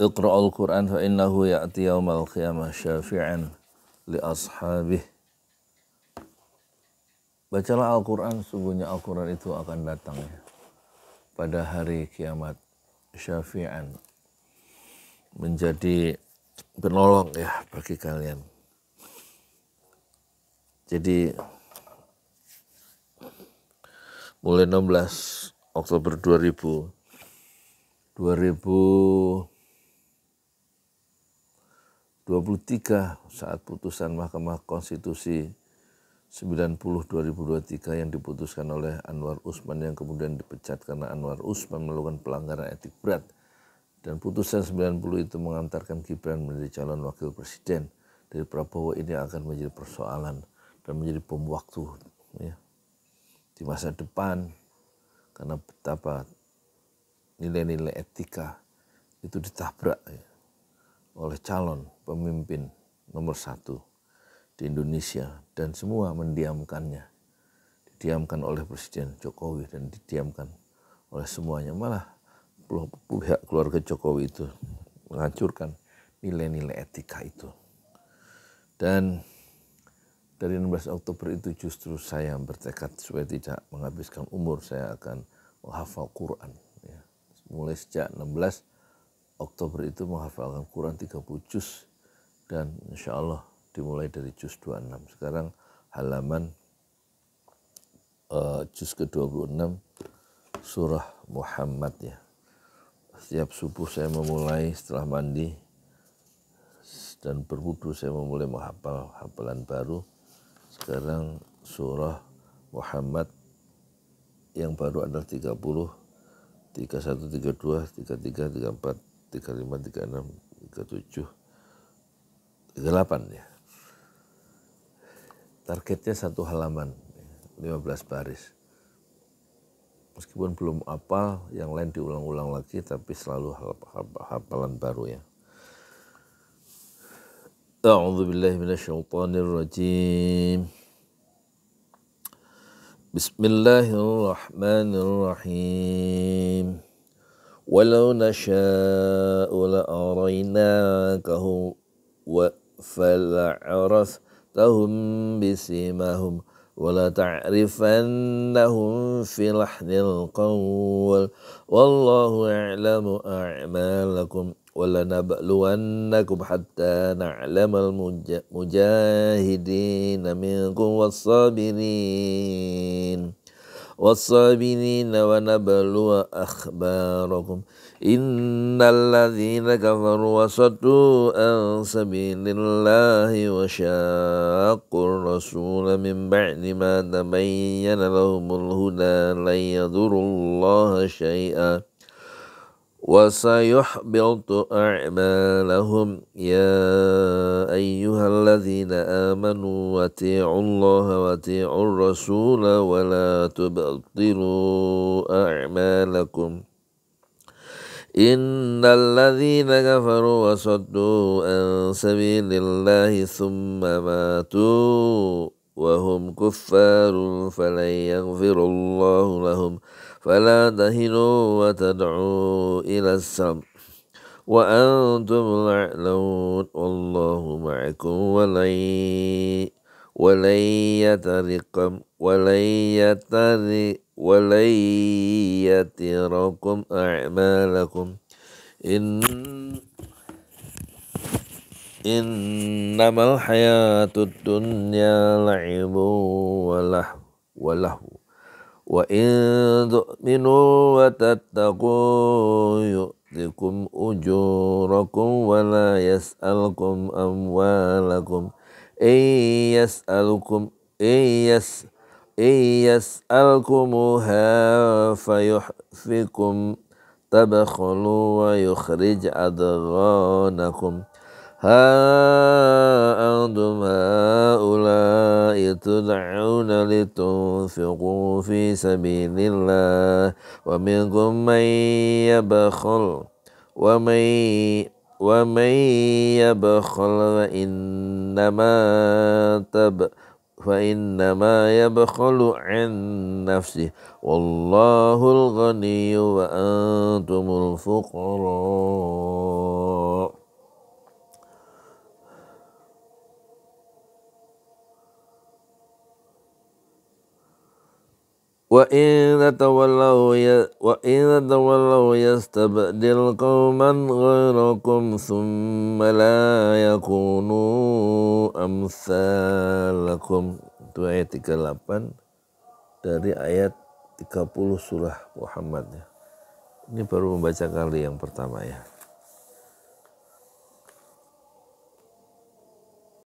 Iqra'ul Qur'an fa innahu ya'ti yawmal qiyamah syafi'an li ashabih. Bacalah Al-Qur'an, sungguhnya Al-Qur'an itu akan datang ya. Pada hari kiamat syafi'an menjadi penolong ya bagi kalian. Jadi mulai 16 Oktober 2000 2000 23 saat putusan Mahkamah Konstitusi 90 2023 yang diputuskan oleh Anwar Usman yang kemudian dipecat karena Anwar Usman melakukan pelanggaran etik berat dan putusan 90 itu mengantarkan Gibran menjadi calon wakil presiden dari Prabowo ini akan menjadi persoalan dan menjadi bom waktu ya, di masa depan karena betapa nilai-nilai etika itu ditabrak ya, oleh calon pemimpin nomor satu di Indonesia dan semua mendiamkannya. Didiamkan oleh Presiden Jokowi dan didiamkan oleh semuanya. Malah pihak keluarga Jokowi itu menghancurkan nilai-nilai etika itu. Dan dari 16 Oktober itu justru saya bertekad supaya tidak menghabiskan umur saya akan menghafal Quran. Ya. Mulai sejak 16 Oktober itu menghafalkan Quran 30 juz dan insya Allah dimulai dari juz 26. Sekarang halaman uh, juz ke-26 surah Muhammad ya. Setiap subuh saya memulai setelah mandi dan berwudu saya memulai menghafal hafalan baru. Sekarang surah Muhammad yang baru adalah 30 31 32 33 34 35 36 37 delapan ya. Targetnya satu halaman, 15 ya, baris. Meskipun belum apal, yang lain diulang-ulang lagi, tapi selalu hafalan baru ya. A'udzu billahi minasyaitonir rajim. Bismillahirrahmanirrahim. Walau nasha'u la'arainakahu wa فلعرفتهم بسيماهم ولتعرفنهم في لحن القول والله يعلم أعمالكم ولنبلونكم حتى نعلم المجاهدين منكم والصابرين والصابرين ونبلو أخباركم إن الذين كفروا وصدوا عن سبيل الله وشاقوا الرسول من بعد ما تبين لهم الهدى لن يضروا الله شيئا وسيحبط أعمالهم يا أيها الذين آمنوا واتعوا الله واتعوا الرسول ولا تبطلوا أعمالكم إن الذين كفروا وصدوا عن سبيل الله ثم ماتوا وهم كفار فلن يغفر الله لهم فلا تهنوا وتدعوا إلى السمت وأنتم الأعلون والله معكم ولن ولن يتركم ولن يترك ولن يتركم أعمالكم إن إنما الحياة الدنيا لعب ولهو ولهو وإن تؤمنوا وتتقوا يؤتكم أجوركم ولا يسألكم أموالكم إن يسألكم إن يس إن يسألكمها فيحفكم تبخلوا ويخرج أضغانكم ها أنتم هؤلاء تدعون لتنفقوا في سبيل الله ومنكم من يبخل ومن ومن يبخل فإنما تب فإنما يبخل عن نفسه والله الغني وأنتم الفقراء وإن تولوا وإن تولوا يستبدل قوما غيركم ثم لا يكونوا أمثالكم itu ayat 38 dari ayat 30 surah Muhammad Ini baru membaca kali yang pertama ya.